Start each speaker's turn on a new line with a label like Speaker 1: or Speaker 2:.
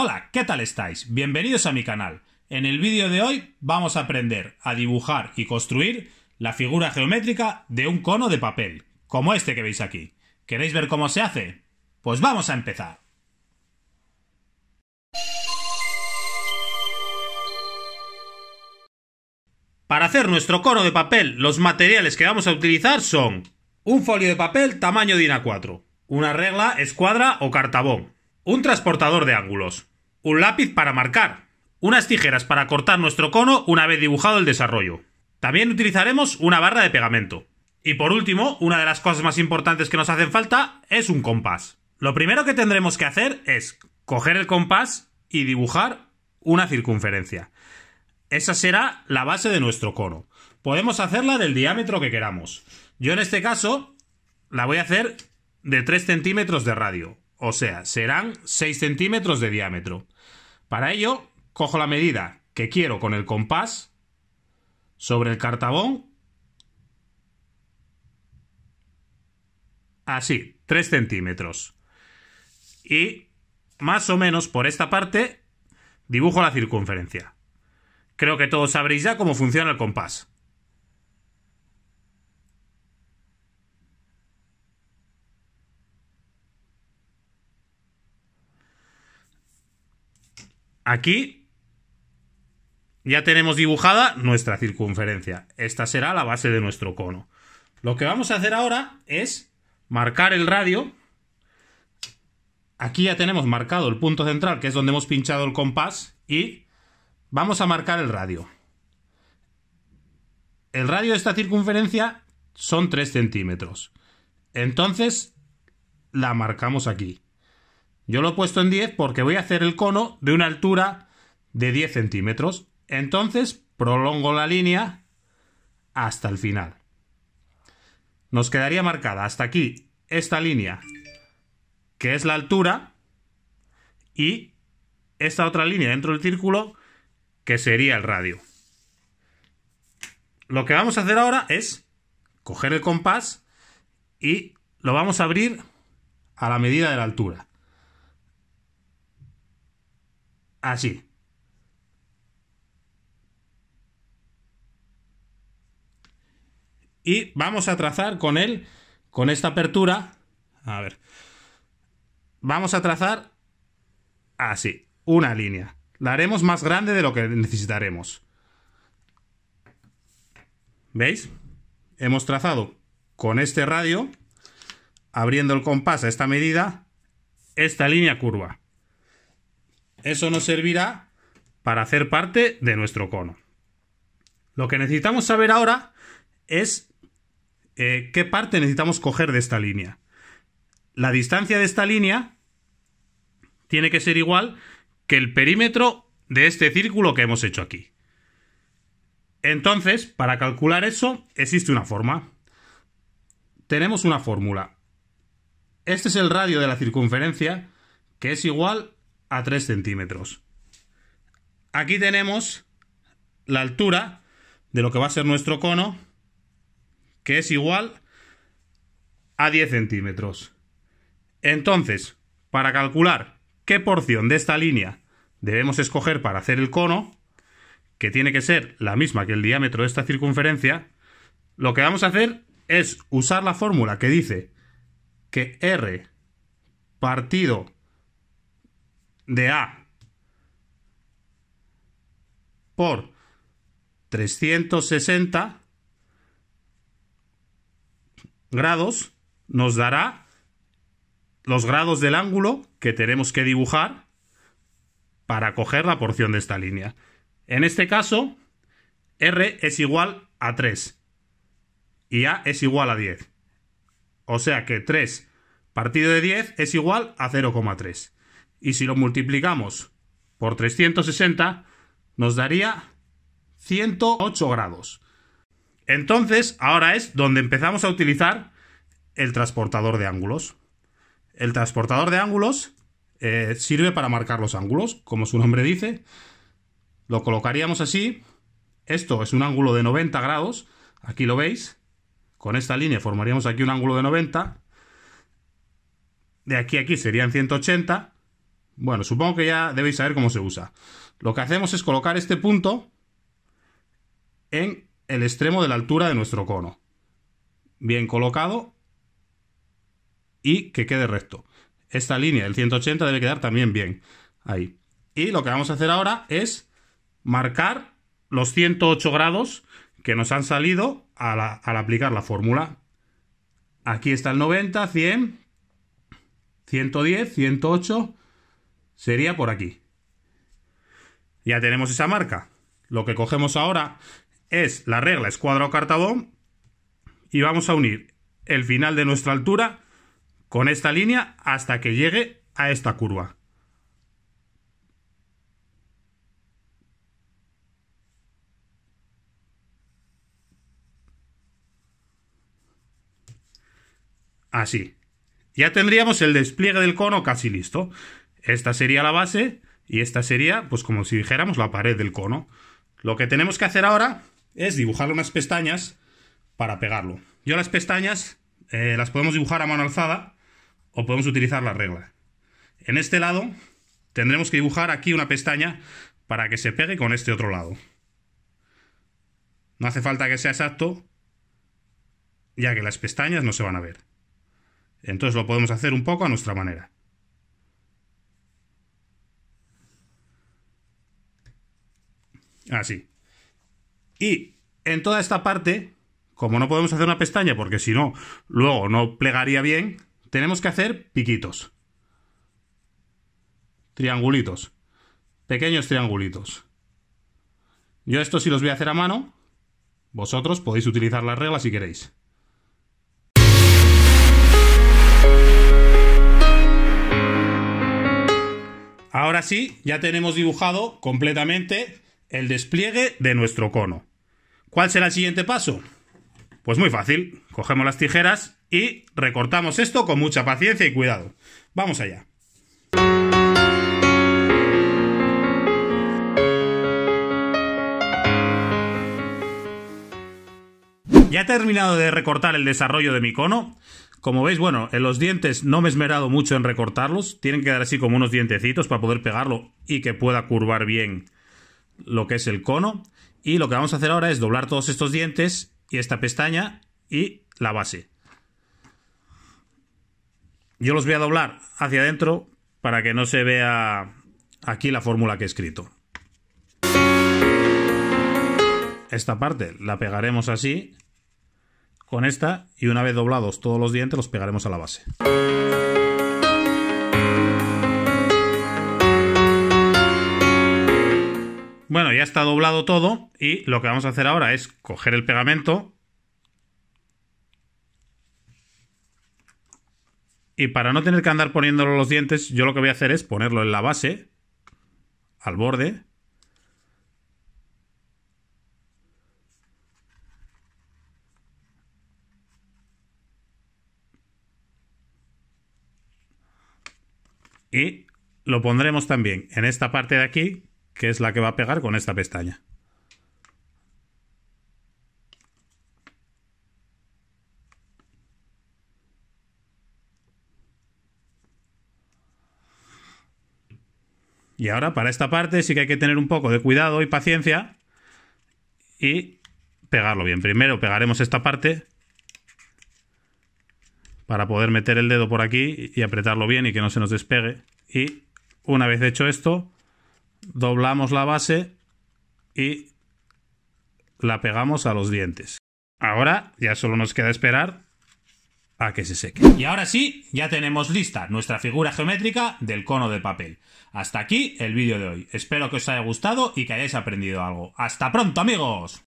Speaker 1: Hola, ¿qué tal estáis? Bienvenidos a mi canal. En el vídeo de hoy vamos a aprender a dibujar y construir la figura geométrica de un cono de papel, como este que veis aquí. ¿Queréis ver cómo se hace? Pues vamos a empezar. Para hacer nuestro cono de papel, los materiales que vamos a utilizar son un folio de papel tamaño DIN A4, una regla, escuadra o cartabón, un transportador de ángulos, un lápiz para marcar, unas tijeras para cortar nuestro cono una vez dibujado el desarrollo. También utilizaremos una barra de pegamento. Y por último, una de las cosas más importantes que nos hacen falta es un compás. Lo primero que tendremos que hacer es coger el compás y dibujar una circunferencia. Esa será la base de nuestro cono. Podemos hacerla del diámetro que queramos. Yo en este caso la voy a hacer de 3 centímetros de radio. O sea, serán 6 centímetros de diámetro. Para ello, cojo la medida que quiero con el compás sobre el cartabón. Así, 3 centímetros. Y más o menos por esta parte dibujo la circunferencia. Creo que todos sabréis ya cómo funciona el compás. Aquí ya tenemos dibujada nuestra circunferencia. Esta será la base de nuestro cono. Lo que vamos a hacer ahora es marcar el radio. Aquí ya tenemos marcado el punto central, que es donde hemos pinchado el compás, y vamos a marcar el radio. El radio de esta circunferencia son 3 centímetros. Entonces, la marcamos aquí. Yo lo he puesto en 10 porque voy a hacer el cono de una altura de 10 centímetros. Entonces prolongo la línea hasta el final. Nos quedaría marcada hasta aquí esta línea, que es la altura, y esta otra línea dentro del círculo, que sería el radio. Lo que vamos a hacer ahora es coger el compás y lo vamos a abrir a la medida de la altura. así. Y vamos a trazar con él, con esta apertura, a ver, vamos a trazar así, una línea. La haremos más grande de lo que necesitaremos. ¿Veis? Hemos trazado con este radio, abriendo el compás a esta medida, esta línea curva. Eso nos servirá para hacer parte de nuestro cono. Lo que necesitamos saber ahora es eh, qué parte necesitamos coger de esta línea. La distancia de esta línea tiene que ser igual que el perímetro de este círculo que hemos hecho aquí. Entonces, para calcular eso, existe una forma. Tenemos una fórmula. Este es el radio de la circunferencia, que es igual a 3 centímetros. Aquí tenemos la altura de lo que va a ser nuestro cono, que es igual a 10 centímetros. Entonces, para calcular qué porción de esta línea debemos escoger para hacer el cono, que tiene que ser la misma que el diámetro de esta circunferencia, lo que vamos a hacer es usar la fórmula que dice que R partido de A por 360 grados nos dará los grados del ángulo que tenemos que dibujar para coger la porción de esta línea. En este caso, R es igual a 3 y A es igual a 10. O sea que 3 partido de 10 es igual a 0,3 y si lo multiplicamos por 360 nos daría 108 grados. Entonces, ahora es donde empezamos a utilizar el transportador de ángulos. El transportador de ángulos eh, sirve para marcar los ángulos, como su nombre dice. Lo colocaríamos así. Esto es un ángulo de 90 grados. Aquí lo veis. Con esta línea formaríamos aquí un ángulo de 90. De aquí a aquí serían 180. Bueno, supongo que ya debéis saber cómo se usa. Lo que hacemos es colocar este punto en el extremo de la altura de nuestro cono. Bien colocado y que quede recto. Esta línea del 180 debe quedar también bien ahí. Y lo que vamos a hacer ahora es marcar los 108 grados que nos han salido al, al aplicar la fórmula. Aquí está el 90, 100, 110, 108, sería por aquí. Ya tenemos esa marca. Lo que cogemos ahora es la regla escuadra o cartabón y vamos a unir el final de nuestra altura con esta línea hasta que llegue a esta curva. Así. Ya tendríamos el despliegue del cono casi listo. Esta sería la base y esta sería, pues como si dijéramos, la pared del cono. Lo que tenemos que hacer ahora es dibujar unas pestañas para pegarlo. Yo las pestañas eh, las podemos dibujar a mano alzada o podemos utilizar la regla. En este lado tendremos que dibujar aquí una pestaña para que se pegue con este otro lado. No hace falta que sea exacto, ya que las pestañas no se van a ver. Entonces lo podemos hacer un poco a nuestra manera. Así. Y en toda esta parte, como no podemos hacer una pestaña porque si no, luego no plegaría bien, tenemos que hacer piquitos. Triangulitos. Pequeños triangulitos. Yo estos sí los voy a hacer a mano. Vosotros podéis utilizar las reglas si queréis. Ahora sí, ya tenemos dibujado completamente el despliegue de nuestro cono. ¿Cuál será el siguiente paso? Pues muy fácil, cogemos las tijeras y recortamos esto con mucha paciencia y cuidado. Vamos allá. Ya he terminado de recortar el desarrollo de mi cono. Como veis, bueno, en los dientes no me he esmerado mucho en recortarlos. Tienen que dar así como unos dientecitos para poder pegarlo y que pueda curvar bien lo que es el cono. Y lo que vamos a hacer ahora es doblar todos estos dientes y esta pestaña y la base. Yo los voy a doblar hacia adentro para que no se vea aquí la fórmula que he escrito. Esta parte la pegaremos así con esta y una vez doblados todos los dientes los pegaremos a la base. Bueno, ya está doblado todo y lo que vamos a hacer ahora es coger el pegamento y para no tener que andar poniéndolo los dientes, yo lo que voy a hacer es ponerlo en la base, al borde. Y lo pondremos también en esta parte de aquí, que es la que va a pegar con esta pestaña. Y ahora para esta parte sí que hay que tener un poco de cuidado y paciencia y pegarlo bien. Primero pegaremos esta parte para poder meter el dedo por aquí y apretarlo bien y que no se nos despegue. Y una vez hecho esto, doblamos la base y la pegamos a los dientes. Ahora ya solo nos queda esperar a que se seque. Y ahora sí, ya tenemos lista nuestra figura geométrica del cono de papel. Hasta aquí el vídeo de hoy. Espero que os haya gustado y que hayáis aprendido algo. ¡Hasta pronto amigos!